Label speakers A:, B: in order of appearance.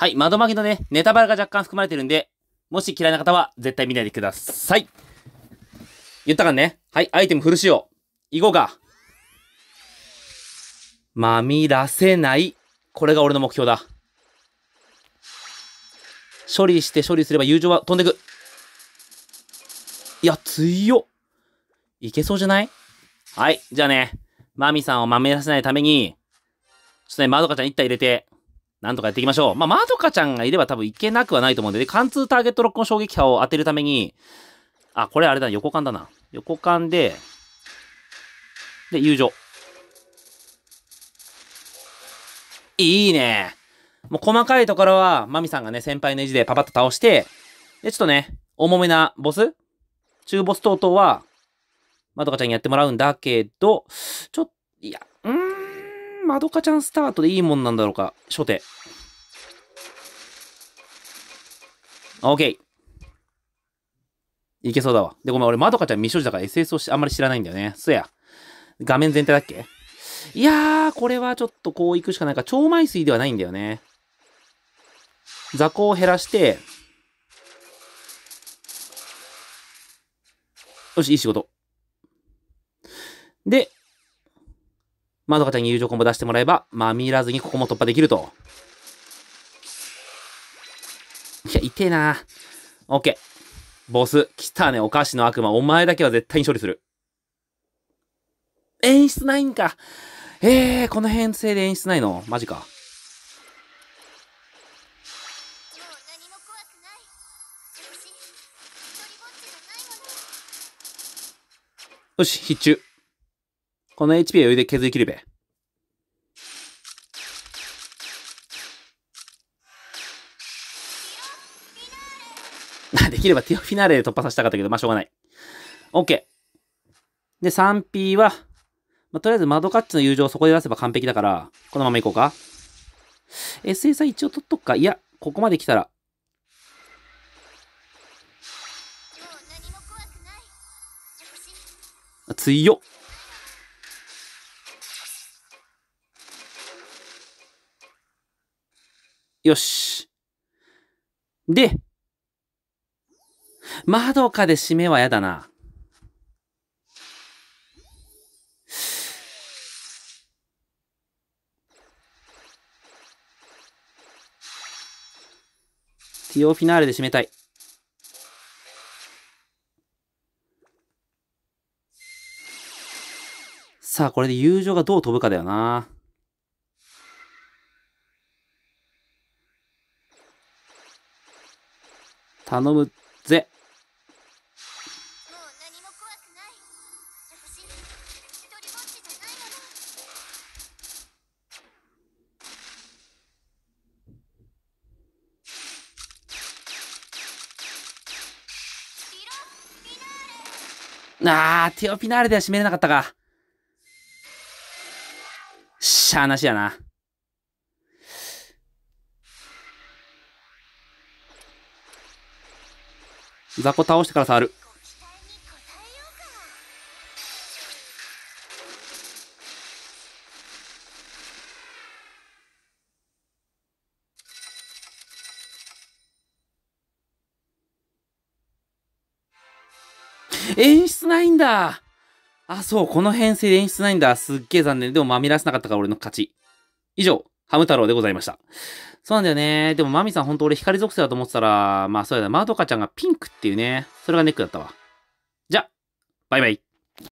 A: はい、窓紛のね、ネタバレが若干含まれてるんで、もし嫌いな方は絶対見ないでください。言ったからね。はい、アイテムフル仕様。行こうか。まみらせない。これが俺の目標だ。処理して処理すれば友情は飛んでく。いや、強っ。いけそうじゃないはい、じゃあね、まみさんをまみらせないために、ちょっとね、まどかちゃん1体入れて、なんとかやっていきましょう。まあ、まどかちゃんがいれば多分いけなくはないと思うんで、で貫通ターゲットロックの衝撃波を当てるために、あ、これあれだ、横缶だな。横缶で、で、友情。いいね。もう細かいところは、まみさんがね、先輩の意地でパパッと倒して、で、ちょっとね、重めなボス中ボス等々は、まどかちゃんにやってもらうんだけど、ちょっと、いや、うんまどかちゃんスタートでいいもんなんだろうか、初手。OK。いけそうだわ。で、ごめん、俺、まどかちゃん未処理だから SS をしあんまり知らないんだよね。そや。画面全体だっけいやー、これはちょっとこう行くしかないか。超埋水ではないんだよね。雑魚を減らして、よし、いい仕事。で、まどかちゃんに友情コンボ出してもらえば、まみらずにここも突破できると。いや、痛えなオッケー。ボス、来たね、お菓子の悪魔。お前だけは絶対に処理する。演出ないんか。ええー、この編成で演出ないのマジか。よし、必中。この HP 余裕で削り切るべ。できればティオフィナーレで突破させたかったけど、まあ、しょうがない。OK。で、3P は、まあ、とりあえず窓カッチの友情をそこで出せば完璧だから、このままいこうか。SSI 一応取っとくか。いや、ここまで来たら。強っ。よし。で、窓かで締めはやだな。ティオフィナーレで締めたい。さあ、これで友情がどう飛ぶかだよな。頼むぜなあ、ティオピナーレでは締めれなかったか。しゃーなしやな。雑魚倒してから触る。演出ないんだあ、そう、この編成で演出ないんだ。すっげえ残念。でもまみらせなかったから俺の勝ち。以上、ハム太郎でございました。そうなんだよね。でもマミさんほんと俺光属性だと思ってたら、まあそうやな、まどかちゃんがピンクっていうね。それがネックだったわ。じゃ、バイバイ。